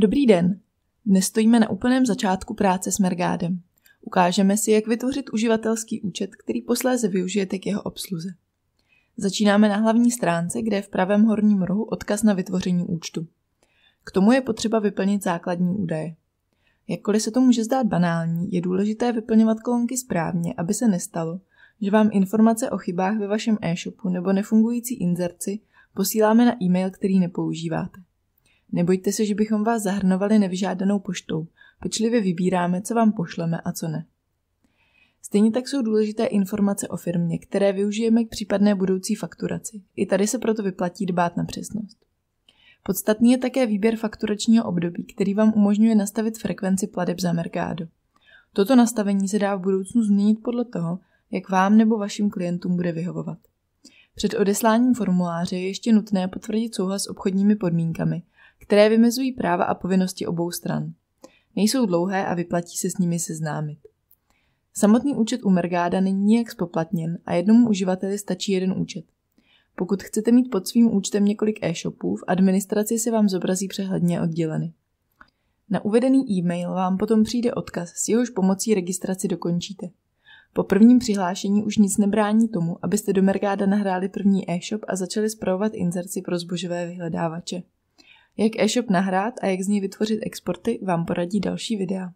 Dobrý den. Dnes stojíme na úplném začátku práce s Mergádem. Ukážeme si, jak vytvořit uživatelský účet, který posléze využijete k jeho obsluze. Začínáme na hlavní stránce, kde je v pravém horním rohu odkaz na vytvoření účtu. K tomu je potřeba vyplnit základní údaje. Jakkoliv se to může zdát banální, je důležité vyplňovat kolonky správně, aby se nestalo, že vám informace o chybách ve vašem e-shopu nebo nefungující inzerci posíláme na e-mail, který nepoužíváte. Nebojte se, že bychom vás zahrnovali nevyžádanou poštou. Pečlivě vybíráme, co vám pošleme a co ne. Stejně tak jsou důležité informace o firmě, které využijeme k případné budoucí fakturaci. I tady se proto vyplatí dbát na přesnost. Podstatný je také výběr fakturačního období, který vám umožňuje nastavit frekvenci pladeb za Mercado. Toto nastavení se dá v budoucnu změnit podle toho, jak vám nebo vašim klientům bude vyhovovat. Před odesláním formuláře je ještě nutné potvrdit souhlas s obchodními podmínkami – které vymezují práva a povinnosti obou stran. Nejsou dlouhé a vyplatí se s nimi seznámit. Samotný účet u Mergáda není nijak spoplatněn a jednomu uživateli stačí jeden účet. Pokud chcete mít pod svým účtem několik e-shopů, v administraci se vám zobrazí přehledně odděleny. Na uvedený e-mail vám potom přijde odkaz, s jehož pomocí registraci dokončíte. Po prvním přihlášení už nic nebrání tomu, abyste do Mergáda nahráli první e-shop a začali zpravovat inzerci pro zbožové vyhledávače. Jak e-shop nahrát a jak z něj vytvořit exporty, vám poradí další videa.